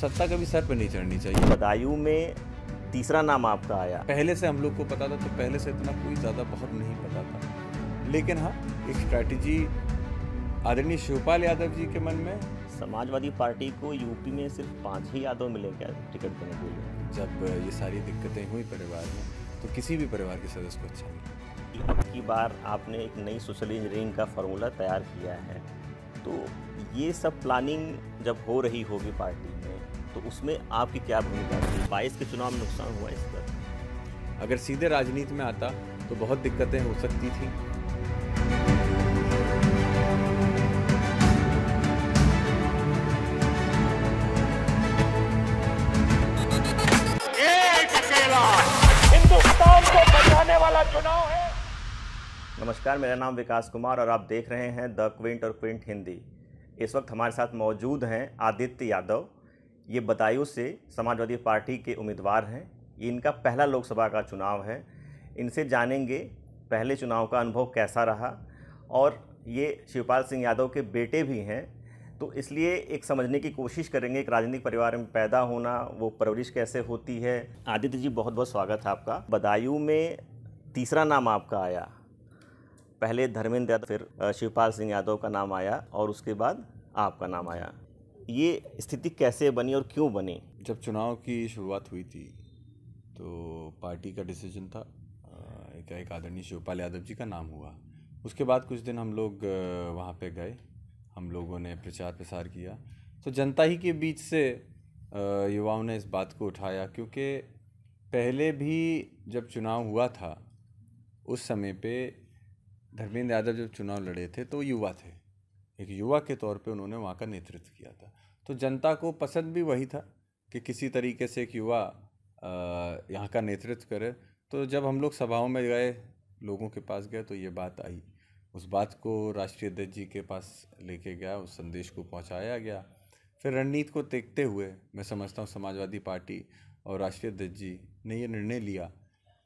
सत्ता कभी सर पे नहीं चढ़नी चाहिए बदायू में तीसरा नाम आपका आया पहले से हम लोग को पता था तो पहले से इतना कोई ज़्यादा बहुत नहीं पता था लेकिन हाँ एक स्ट्रैटेजी आदरणीय शिवपाल यादव जी के मन में समाजवादी पार्टी को यूपी में सिर्फ पाँच ही यादव मिले क्या टिकट देने के लिए जब ये सारी दिक्कतें हुई परिवार में तो किसी भी परिवार के सदस्य को अच्छा अब की बार आपने एक नई सोशल इंजीनियरिंग का फॉर्मूला तैयार किया है तो ये सब प्लानिंग जब हो रही होगी पार्टी में तो उसमें आपकी क्या भूमिका थी बाईस के चुनाव में नुकसान हुआ इसका अगर सीधे राजनीति में आता तो बहुत दिक्कतें हो सकती थी हिंदुस्तान को बचाने वाला चुनाव है नमस्कार मेरा नाम विकास कुमार और आप देख रहे हैं द क्विंट और क्विंट हिंदी इस वक्त हमारे साथ मौजूद हैं आदित्य यादव ये बदायूं से समाजवादी पार्टी के उम्मीदवार हैं इनका पहला लोकसभा का चुनाव है इनसे जानेंगे पहले चुनाव का अनुभव कैसा रहा और ये शिवपाल सिंह यादव के बेटे भी हैं तो इसलिए एक समझने की कोशिश करेंगे एक राजनीतिक परिवार में पैदा होना वो परवरिश कैसे होती है आदित्य जी बहुत बहुत स्वागत है आपका बदायूं में तीसरा नाम आपका आया पहले धर्मेंद्र यादव फिर शिवपाल सिंह यादव का नाम आया और उसके बाद आपका नाम आया ये स्थिति कैसे बनी और क्यों बनी जब चुनाव की शुरुआत हुई थी तो पार्टी का डिसीजन था एक एक आदरणीय शिवपाल यादव जी का नाम हुआ उसके बाद कुछ दिन हम लोग वहाँ पे गए हम लोगों ने प्रचार प्रसार किया तो जनता ही के बीच से युवाओं ने इस बात को उठाया क्योंकि पहले भी जब चुनाव हुआ था उस समय पे धर्मेंद्र यादव जब चुनाव लड़े थे तो युवा थे एक युवा के तौर पे उन्होंने वहाँ का नेतृत्व किया था तो जनता को पसंद भी वही था कि किसी तरीके से एक युवा यहाँ का नेतृत्व करे तो जब हम लोग सभाओं में गए लोगों के पास गए तो ये बात आई उस बात को राष्ट्रीय अध्यक्ष जी के पास लेके गया उस संदेश को पहुँचाया गया फिर रणनीति को देखते हुए मैं समझता हूँ समाजवादी पार्टी और राष्ट्रीय अध्यक्ष जी ने ये निर्णय लिया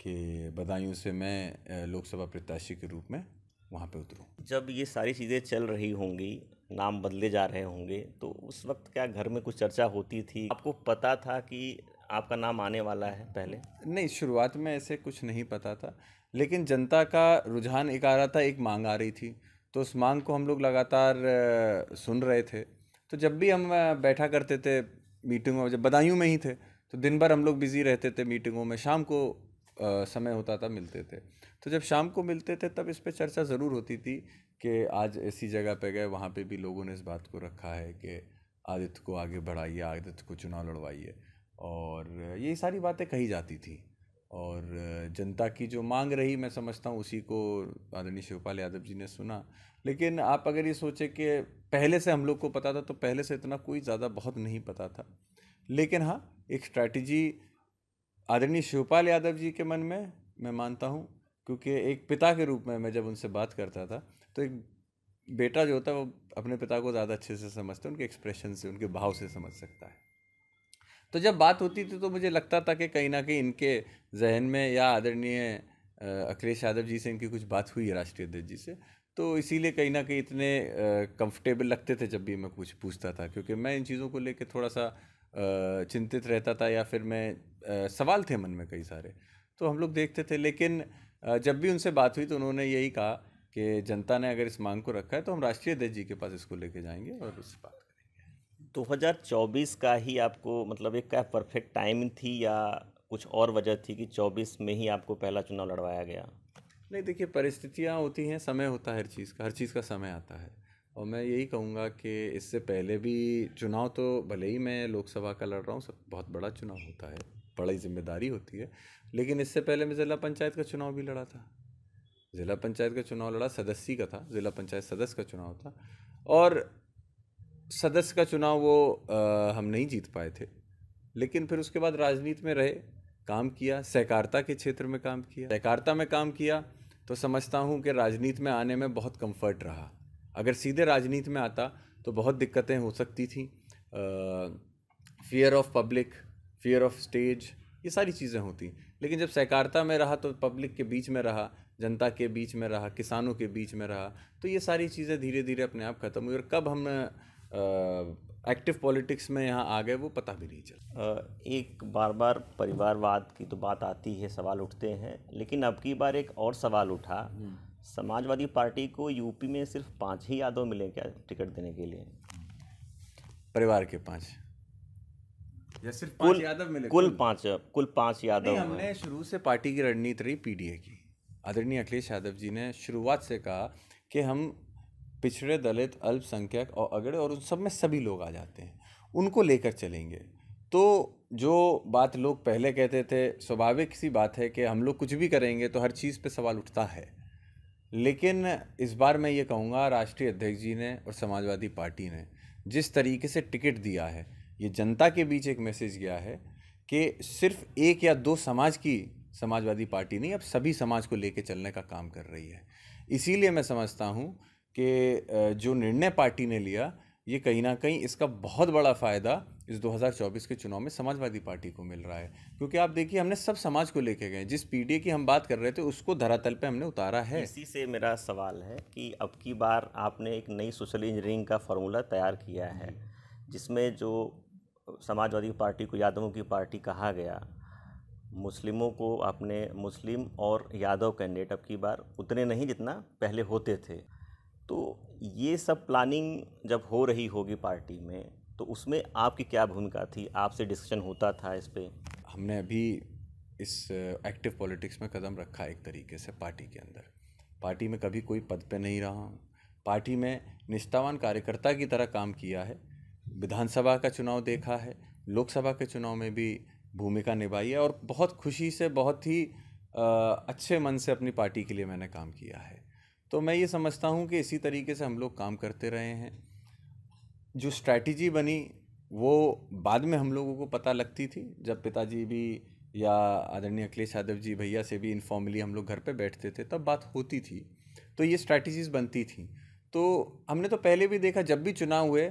कि बदायूं से मैं लोकसभा प्रत्याशी के रूप में वहाँ पे उतरूँ जब ये सारी चीज़ें चल रही होंगी नाम बदले जा रहे होंगे तो उस वक्त क्या घर में कुछ चर्चा होती थी आपको पता था कि आपका नाम आने वाला है पहले नहीं शुरुआत में ऐसे कुछ नहीं पता था लेकिन जनता का रुझान एक आ रहा था एक मांग आ रही थी तो उस मांग को हम लोग लगातार सुन रहे थे तो जब भी हम बैठा करते थे मीटिंगों में जब बदायूँ में ही थे तो दिन भर हम लोग बिज़ी रहते थे मीटिंगों में शाम को समय होता था मिलते थे तो जब शाम को मिलते थे तब इस पर चर्चा ज़रूर होती थी कि आज ऐसी जगह पे गए वहाँ पे भी लोगों ने इस बात को रखा है कि आदित्य को आगे बढ़ाइए आदित्य को चुनाव लड़वाइए और ये सारी बातें कही जाती थी और जनता की जो मांग रही मैं समझता हूँ उसी को आदरणीय शिवपाल यादव जी ने सुना लेकिन आप अगर ये सोचें कि पहले से हम लोग को पता था तो पहले से इतना कोई ज़्यादा बहुत नहीं पता था लेकिन हाँ एक स्ट्रैटेजी आदरणीय शिवपाल यादव जी के मन में मैं मानता हूँ क्योंकि एक पिता के रूप में मैं जब उनसे बात करता था तो एक बेटा जो होता है वो अपने पिता को ज़्यादा अच्छे से समझता है उनके एक्सप्रेशन से उनके भाव से समझ सकता है तो जब बात होती थी तो मुझे लगता था कि कहीं ना कहीं इनके जहन में या आदरणीय अखिलेश यादव जी से इनकी कुछ बात हुई है राष्ट्रीय अध्यक्ष जी से तो इसीलिए कहीं ना कहीं इतने कंफर्टेबल लगते थे जब भी मैं कुछ पूछता था क्योंकि मैं इन चीज़ों को लेकर थोड़ा सा चिंतित रहता था या फिर मैं सवाल थे मन में कई सारे तो हम लोग देखते थे लेकिन जब भी उनसे बात हुई तो उन्होंने यही कहा कि जनता ने अगर इस मांग को रखा है तो हम राष्ट्रीय अध्यक्ष जी के पास इसको लेके जाएंगे और उससे बात करेंगे 2024 का ही आपको मतलब एक क्या परफेक्ट टाइम थी या कुछ और वजह थी कि 24 में ही आपको पहला चुनाव लड़वाया गया नहीं देखिए परिस्थितियाँ होती हैं समय होता है हर चीज़ का हर चीज़ का समय आता है और मैं यही कहूँगा कि इससे पहले भी चुनाव तो भले ही मैं लोकसभा का लड़ रहा हूँ सब बहुत बड़ा चुनाव होता है बड़ी जिम्मेदारी होती है लेकिन इससे पहले मैं ज़िला पंचायत का चुनाव भी लड़ा था ज़िला पंचायत का चुनाव लड़ा सदस्य का था ज़िला पंचायत सदस्य का चुनाव था और सदस्य का चुनाव वो आ, हम नहीं जीत पाए थे लेकिन फिर उसके बाद राजनीति में रहे काम किया सहकारिता के क्षेत्र में काम किया सहकारिता में काम किया तो समझता हूँ कि राजनीति में आने में बहुत कंफर्ट रहा अगर सीधे राजनीति में आता तो बहुत दिक्कतें हो सकती थी fear of public fear of stage ये सारी चीज़ें होती लेकिन जब सहकारिता में रहा तो पब्लिक के बीच में रहा जनता के बीच में रहा किसानों के बीच में रहा तो ये सारी चीज़ें धीरे धीरे अपने आप ख़त्म हुई और कब हम एक्टिव पॉलिटिक्स में यहाँ आ गए वो पता भी नहीं चला एक बार बार परिवारवाद की तो बात आती है सवाल उठते हैं लेकिन अब की बार एक और सवाल उठा हम्म। समाजवादी पार्टी को यूपी में सिर्फ पाँच ही यादव मिले क्या टिकट देने के लिए परिवार के पाँच या सिर्फ कुल यादव मिले कुल पाँच कुल पाँच यादव हमने शुरू से पार्टी की रणनीति रही पीडीए की आदरणीय अखिलेश यादव जी ने शुरुआत से कहा कि हम पिछड़े दलित अल्पसंख्यक और अगड़े और उन सब में सभी लोग आ जाते हैं उनको लेकर चलेंगे तो जो बात लोग पहले कहते थे स्वाभाविक सी बात है कि हम लोग कुछ भी करेंगे तो हर चीज़ पे सवाल उठता है लेकिन इस बार मैं ये कहूँगा राष्ट्रीय अध्यक्ष जी ने और समाजवादी पार्टी ने जिस तरीके से टिकट दिया है ये जनता के बीच एक मैसेज गया है कि सिर्फ एक या दो समाज की समाजवादी पार्टी नहीं अब सभी समाज को लेकर चलने का काम कर रही है इसीलिए मैं समझता हूँ कि जो निर्णय पार्टी ने लिया ये कहीं ना कहीं इसका बहुत बड़ा फ़ायदा इस 2024 के चुनाव में समाजवादी पार्टी को मिल रहा है क्योंकि आप देखिए हमने सब समाज को लेके गए जिस पीडीए की हम बात कर रहे थे उसको धरातल पे हमने उतारा है इसी से मेरा सवाल है कि अब की बार आपने एक नई सोशल इंजीनियरिंग का फॉर्मूला तैयार किया है जिसमें जो समाजवादी पार्टी को यादवों की पार्टी कहा गया मुस्लिमों को आपने मुस्लिम और यादव कैंडिडेट अब की बार उतने नहीं जितना पहले होते थे तो ये सब प्लानिंग जब हो रही होगी पार्टी में तो उसमें आपकी क्या भूमिका थी आपसे डिस्कशन होता था इस पर हमने अभी इस एक्टिव uh, पॉलिटिक्स में कदम रखा एक तरीके से पार्टी के अंदर पार्टी में कभी कोई पद पे नहीं रहा हूँ पार्टी में निष्ठावान कार्यकर्ता की तरह काम किया है विधानसभा का चुनाव देखा है लोकसभा के चुनाव में भी भूमिका निभाई है और बहुत खुशी से बहुत ही uh, अच्छे मन से अपनी पार्टी के लिए मैंने काम किया है तो मैं ये समझता हूँ कि इसी तरीके से हम लोग काम करते रहे हैं जो स्ट्रैटेजी बनी वो बाद में हम लोगों को पता लगती थी जब पिताजी भी या आदरणीय अखिलेश यादव जी भैया से भी इनफॉर्मली हम लोग घर पे बैठते थे तब बात होती थी तो ये स्ट्रैटेजीज बनती थी तो हमने तो पहले भी देखा जब भी चुनाव हुए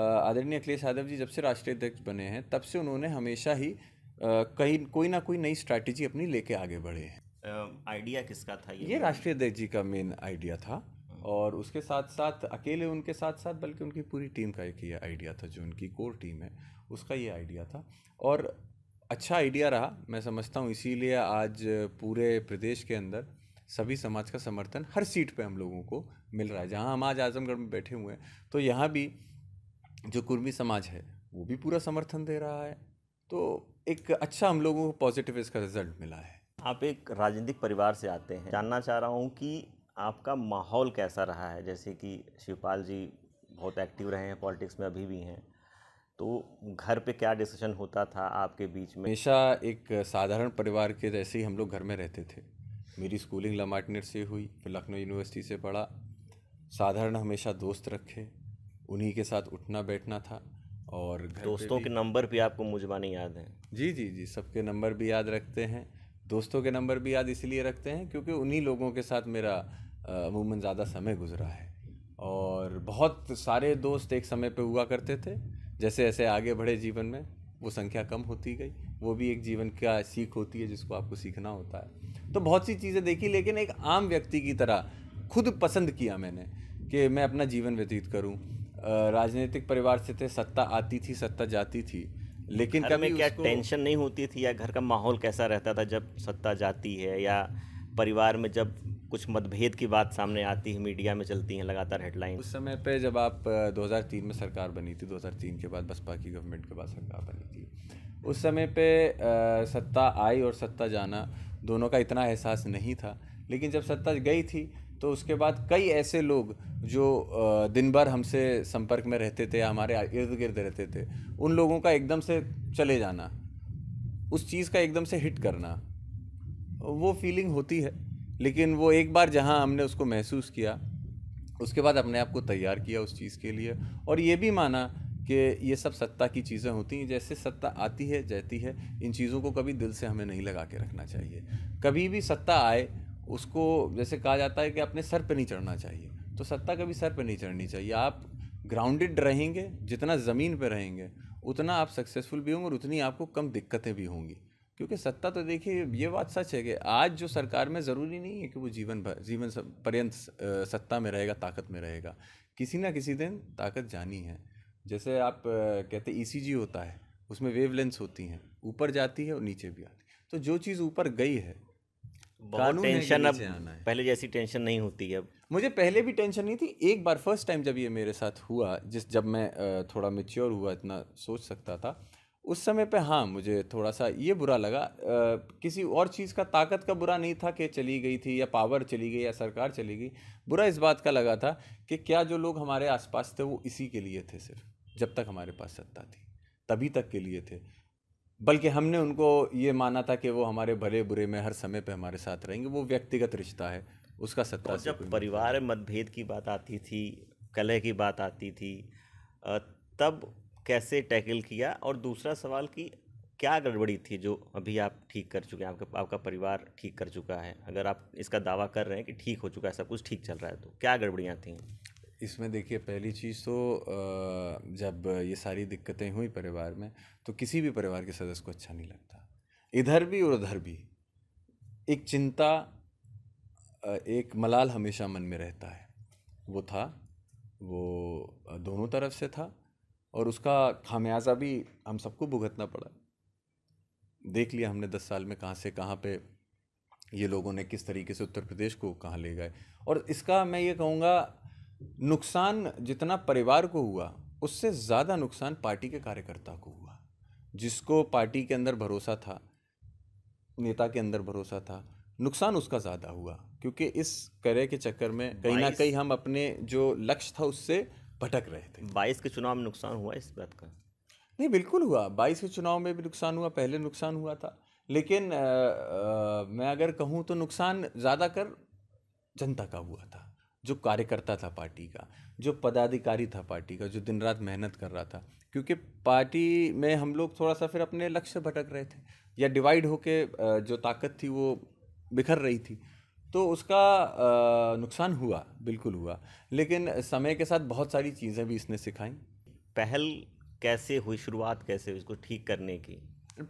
आदरणीय अखिलेश यादव जी जब से राष्ट्रीय अध्यक्ष बने हैं तब से उन्होंने हमेशा ही कहीं कोई ना कोई नई स्ट्रैटेजी अपनी लेके आगे बढ़े हैं आइडिया किसका था ये, ये राष्ट्रीय अध्यक्ष जी का मेन आइडिया था और उसके साथ साथ अकेले उनके साथ साथ बल्कि उनकी पूरी टीम का एक ये आइडिया था जो उनकी कोर टीम है उसका ये आइडिया था और अच्छा आइडिया रहा मैं समझता हूँ इसीलिए आज पूरे प्रदेश के अंदर सभी समाज का समर्थन हर सीट पे हम लोगों को मिल रहा है जहाँ हम आज आजमगढ़ में बैठे हुए हैं तो यहाँ भी जो कुर्मी समाज है वो भी पूरा समर्थन दे रहा है तो एक अच्छा हम लोगों को पॉजिटिव इसका रिजल्ट मिला है आप एक राजनीतिक परिवार से आते हैं जानना चाह रहा हूँ कि आपका माहौल कैसा रहा है जैसे कि शिवपाल जी बहुत एक्टिव रहे हैं पॉलिटिक्स में अभी भी हैं तो घर पे क्या डिस्कशन होता था आपके बीच में हमेशा एक साधारण परिवार के जैसे ही हम लोग घर में रहते थे मेरी स्कूलिंग लमाटनेर से हुई फिर लखनऊ यूनिवर्सिटी से पढ़ा साधारण हमेशा दोस्त रखे उन्हीं के साथ उठना बैठना था और दोस्तों के नंबर भी आपको मुझमा नहीं याद हैं जी जी जी सबके नंबर भी याद रखते हैं दोस्तों के नंबर भी याद इसलिए रखते हैं क्योंकि उन्हीं लोगों के साथ मेरा अमूमन ज़्यादा समय गुजरा है और बहुत सारे दोस्त एक समय पे हुआ करते थे जैसे ऐसे आगे बढ़े जीवन में वो संख्या कम होती गई वो भी एक जीवन का सीख होती है जिसको आपको सीखना होता है तो बहुत सी चीज़ें देखी लेकिन एक आम व्यक्ति की तरह खुद पसंद किया मैंने कि मैं अपना जीवन व्यतीत करूं राजनीतिक परिवार से थे सत्ता आती थी सत्ता जाती थी लेकिन कभी क्या टेंशन नहीं होती थी या घर का माहौल कैसा रहता था जब सत्ता जाती है या परिवार में जब कुछ मतभेद की बात सामने आती है मीडिया में चलती हैं लगातार हेडलाइन उस समय पे जब आप 2003 में सरकार बनी थी 2003 के बाद बसपा की गवर्नमेंट के बाद सरकार बनी थी उस समय पे आ, सत्ता आई और सत्ता जाना दोनों का इतना एहसास नहीं था लेकिन जब सत्ता गई थी तो उसके बाद कई ऐसे लोग जो दिन भर हमसे संपर्क में रहते थे हमारे इर्द गिर्द रहते थे उन लोगों का एकदम से चले जाना उस चीज़ का एकदम से हिट करना वो फीलिंग होती है लेकिन वो एक बार जहाँ हमने उसको महसूस किया उसके बाद अपने आप को तैयार किया उस चीज़ के लिए और ये भी माना कि ये सब सत्ता की चीज़ें होती हैं जैसे सत्ता आती है जाती है इन चीज़ों को कभी दिल से हमें नहीं लगा के रखना चाहिए कभी भी सत्ता आए उसको जैसे कहा जाता है कि अपने सर पे नहीं चढ़ना चाहिए तो सत्ता कभी सर पे नहीं चढ़नी चाहिए आप ग्राउंडेड रहेंगे जितना ज़मीन पे रहेंगे उतना आप सक्सेसफुल भी होंगे और उतनी आपको कम दिक्कतें भी होंगी क्योंकि सत्ता तो देखिए ये बात सच है कि आज जो सरकार में ज़रूरी नहीं है कि वो जीवन भर जीवन पर्यंत सत्ता में रहेगा ताकत में रहेगा किसी ना किसी दिन ताकत जानी है जैसे आप कहते ई e होता है उसमें वेवलेंस होती हैं ऊपर जाती है और नीचे भी आती है तो जो चीज़ ऊपर गई है बहुत टेंशन अब पहले जैसी टेंशन नहीं होती अब मुझे पहले भी टेंशन नहीं थी एक बार फर्स्ट टाइम जब ये मेरे साथ हुआ जिस जब मैं थोड़ा मेच्योर हुआ इतना सोच सकता था उस समय पे हाँ मुझे थोड़ा सा ये बुरा लगा आ, किसी और चीज़ का ताकत का बुरा नहीं था कि चली गई थी या पावर चली गई या सरकार चली गई बुरा इस बात का लगा था कि क्या जो लोग हमारे आसपास थे वो इसी के लिए थे सिर्फ जब तक हमारे पास सत्ता थी तभी तक के लिए थे बल्कि हमने उनको ये माना था कि वो हमारे भले बुरे में हर समय पे हमारे साथ रहेंगे वो व्यक्तिगत रिश्ता है उसका सत्ता जब मतलब परिवार मतभेद की बात आती थी कलह की बात आती थी तब कैसे टैकल किया और दूसरा सवाल कि क्या गड़बड़ी थी जो अभी आप ठीक कर चुके हैं आपका आपका परिवार ठीक कर चुका है अगर आप इसका दावा कर रहे हैं कि ठीक हो चुका है सब कुछ ठीक चल रहा है तो क्या गड़बड़ियाँ थी इसमें देखिए पहली चीज़ तो जब ये सारी दिक्कतें हुई परिवार में तो किसी भी परिवार के सदस्य को अच्छा नहीं लगता इधर भी और उधर भी एक चिंता एक मलाल हमेशा मन में रहता है वो था वो दोनों तरफ से था और उसका खामियाजा भी हम सबको भुगतना पड़ा देख लिया हमने दस साल में कहाँ से कहाँ पे ये लोगों ने किस तरीके से उत्तर प्रदेश को कहाँ ले गए और इसका मैं ये कहूँगा नुकसान जितना परिवार को हुआ उससे ज़्यादा नुकसान पार्टी के कार्यकर्ता को हुआ जिसको पार्टी के अंदर भरोसा था नेता के अंदर भरोसा था नुकसान उसका ज़्यादा हुआ क्योंकि इस करे के चक्कर में कहीं ना कहीं हम अपने जो लक्ष्य था उससे भटक रहे थे बाईस के चुनाव में नुकसान हुआ इस बात का नहीं बिल्कुल हुआ बाईस के चुनाव में भी नुकसान हुआ पहले नुकसान हुआ था लेकिन आ, आ, मैं अगर कहूँ तो नुकसान ज़्यादा कर जनता का हुआ था जो कार्यकर्ता था पार्टी का जो पदाधिकारी था पार्टी का जो दिन रात मेहनत कर रहा था क्योंकि पार्टी में हम लोग थोड़ा सा फिर अपने लक्ष्य भटक रहे थे या डिवाइड होके जो ताकत थी वो बिखर रही थी तो उसका नुकसान हुआ बिल्कुल हुआ लेकिन समय के साथ बहुत सारी चीज़ें भी इसने सिखाई पहल कैसे हुई शुरुआत कैसे हुई इसको ठीक करने की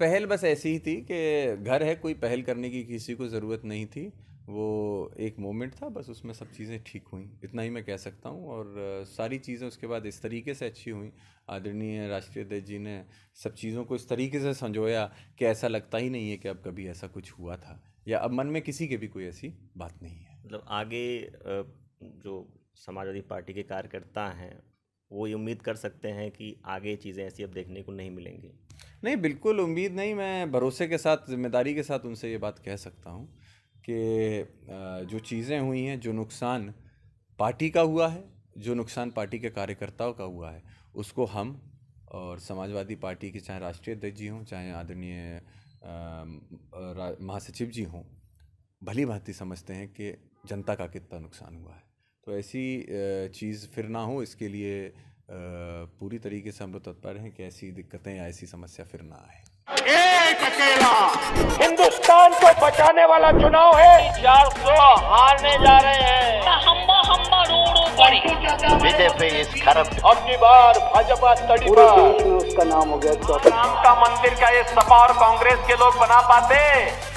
पहल बस ऐसी ही थी कि घर है कोई पहल करने की किसी को ज़रूरत नहीं थी वो एक मोमेंट था बस उसमें सब चीज़ें ठीक हुई इतना ही मैं कह सकता हूँ और सारी चीज़ें उसके बाद इस तरीके से अच्छी हुई आदरणीय राष्ट्रीय अध्यक्ष जी ने सब चीज़ों को इस तरीके से संजोया कि ऐसा लगता ही नहीं है कि अब कभी ऐसा कुछ हुआ था या अब मन में किसी के भी कोई ऐसी बात नहीं है मतलब आगे जो समाजवादी पार्टी के कार्यकर्ता हैं वो ये उम्मीद कर सकते हैं कि आगे चीज़ें ऐसी अब देखने को नहीं मिलेंगी नहीं बिल्कुल उम्मीद नहीं मैं भरोसे के साथ जिम्मेदारी के साथ उनसे ये बात कह सकता हूँ कि जो चीज़ें हुई हैं जो नुकसान पार्टी का हुआ है जो नुकसान पार्टी के कार्यकर्ताओं का हुआ है उसको हम और समाजवादी पार्टी के चाहे राष्ट्रीय अध्यक्ष जी हों चाहे आदरणीय महासचिव जी हों भली भांति समझते हैं कि जनता का कितना नुकसान हुआ है तो ऐसी चीज़ फिर ना हो इसके लिए पूरी तरीके से हम लोग तत्पर हैं कि ऐसी दिक्कतें या ऐसी समस्या फिर ना आए एक अकेला हिंदुस्तान को बचाने वाला चुनाव है चार सौ तो हारने जा रहे हैं बीजेपी इस खरब अब की बार भाजपा तड़ी उसका नाम हो गया राम का मंदिर का ये सपा और कांग्रेस के लोग बना पाते